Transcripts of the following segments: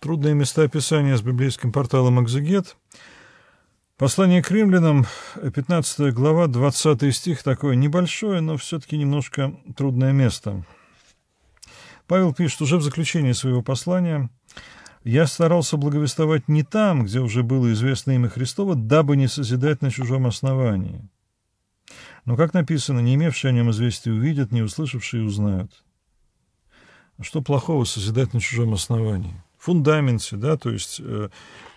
Трудные места описания с библейским порталом «Экзегет». Послание к римлянам, 15 глава, 20 стих, такое небольшое, но все-таки немножко трудное место. Павел пишет уже в заключении своего послания «Я старался благовествовать не там, где уже было известно имя Христова, дабы не созидать на чужом основании». Но, как написано, не имевшие о нем известия увидят, не услышавшие узнают. А что плохого созидать на чужом основании? фундаменте, да, то есть э,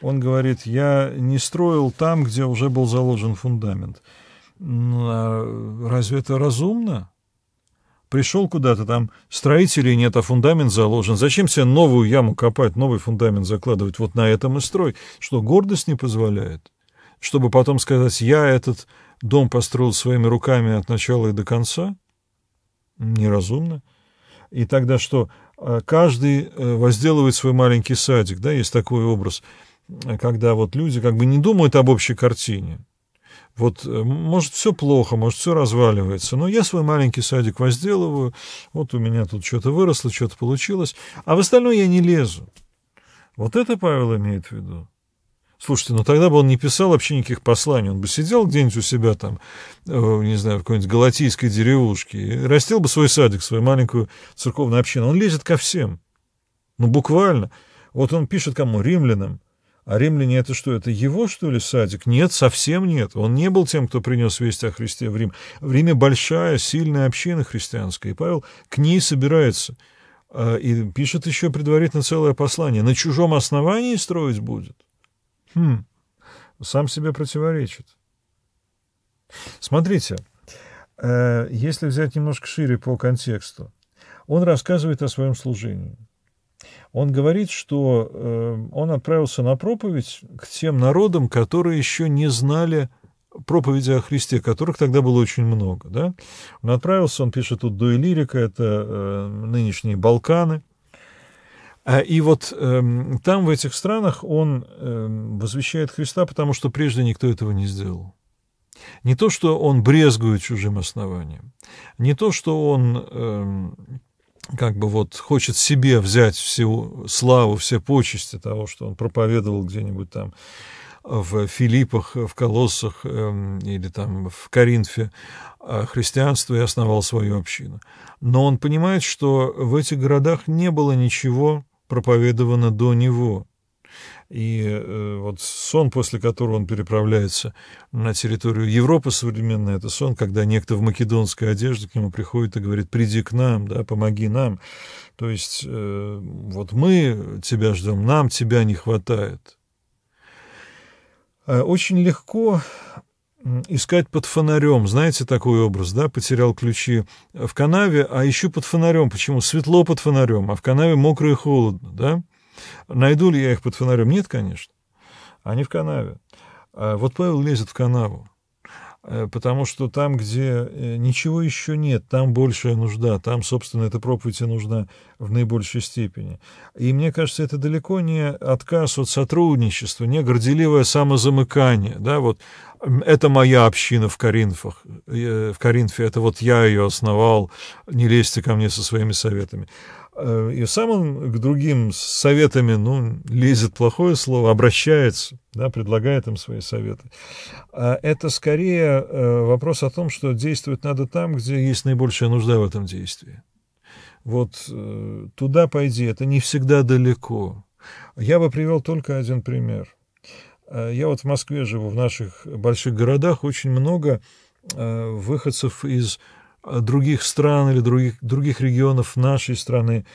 он говорит, я не строил там, где уже был заложен фундамент. Ну, а разве это разумно? Пришел куда-то, там строителей нет, а фундамент заложен. Зачем себе новую яму копать, новый фундамент закладывать? Вот на этом и строй. Что, гордость не позволяет? Чтобы потом сказать, я этот дом построил своими руками от начала и до конца? Неразумно. И тогда что? Э, каждый э, возделывает свой маленький садик, да, есть такой образ, э, когда вот люди как бы не думают об общей картине. Вот, может, все плохо, может, все разваливается, но я свой маленький садик возделываю, вот у меня тут что-то выросло, что-то получилось, а в остальное я не лезу. Вот это Павел имеет в виду. Слушайте, но ну тогда бы он не писал вообще никаких посланий, он бы сидел где-нибудь у себя там, э, не знаю, в какой-нибудь галатийской деревушке, и растил бы свой садик, свою маленькую церковную общину. Он лезет ко всем. Ну буквально. Вот он пишет кому? Римлянам. А римляне это что, это его, что ли, садик? Нет, совсем нет. Он не был тем, кто принес весть о Христе в Рим. В Риме большая, сильная община христианская, и Павел к ней собирается. А, и пишет еще предварительно целое послание. На чужом основании строить будет. Хм, сам себе противоречит. Смотрите, э, если взять немножко шире по контексту, он рассказывает о своем служении. Он говорит, что э, он отправился на проповедь к тем народам, которые еще не знали проповеди о Христе, которых тогда было очень много. Да? Он отправился, он пишет тут до Иллирика, это э, нынешние Балканы – а, и вот эм, там, в этих странах, он эм, возвещает Христа, потому что прежде никто этого не сделал. Не то, что он брезгует чужим основанием, не то, что он эм, как бы вот хочет себе взять всю славу, все почести того, что он проповедовал где-нибудь там в Филиппах, в Колоссах или там в Коринфе а, христианство и основал свою общину. Но он понимает, что в этих городах не было ничего проповедовано до него. И э, вот сон, после которого он переправляется на территорию Европы современной, это сон, когда некто в македонской одежде к нему приходит и говорит, приди к нам, да, помоги нам. То есть э, вот мы тебя ждем, нам тебя не хватает. Э, очень легко искать под фонарем. Знаете такой образ, да? Потерял ключи в канаве, а ищу под фонарем. Почему? Светло под фонарем, а в канаве мокро и холодно, да? Найду ли я их под фонарем? Нет, конечно. Они а в канаве. А вот Павел лезет в канаву. Э, потому что там, где э, ничего еще нет, там большая нужда, там, собственно, эта проповедь и нужна в наибольшей степени. И мне кажется, это далеко не отказ от сотрудничества, не горделивое самозамыкание. Да? Вот это моя община в Коринфах. В Коринфе это вот я ее основал. Не лезьте ко мне со своими советами. А, и сам он к другим советами, ну, лезет плохое слово, обращается, да, предлагает им свои советы. А, это скорее э, вопрос о том, что действовать надо там, где есть наибольшая нужда в этом действии. Вот э, туда пойди, это не всегда далеко. Я бы привел только один пример – Э, я вот в Москве живу, в наших больших городах очень много э, выходцев из э, других стран или других, других регионов нашей страны,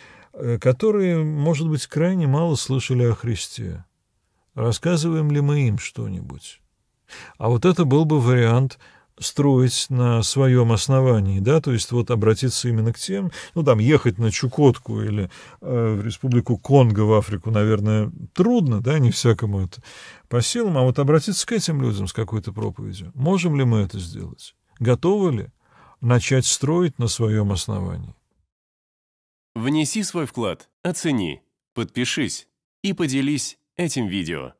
которые, может быть, крайне мало слышали о Христе. Рассказываем ли мы им что-нибудь? А вот это был бы вариант строить на своем основании, да, то есть вот обратиться именно к тем, ну там ехать на Чукотку или э, в республику Конго в Африку, наверное, трудно, да, не всякому это по силам, а вот обратиться к этим людям с какой-то проповедью. Можем ли мы это сделать? Готовы ли начать строить на своем основании? Внеси свой вклад, оцени, подпишись и поделись этим видео.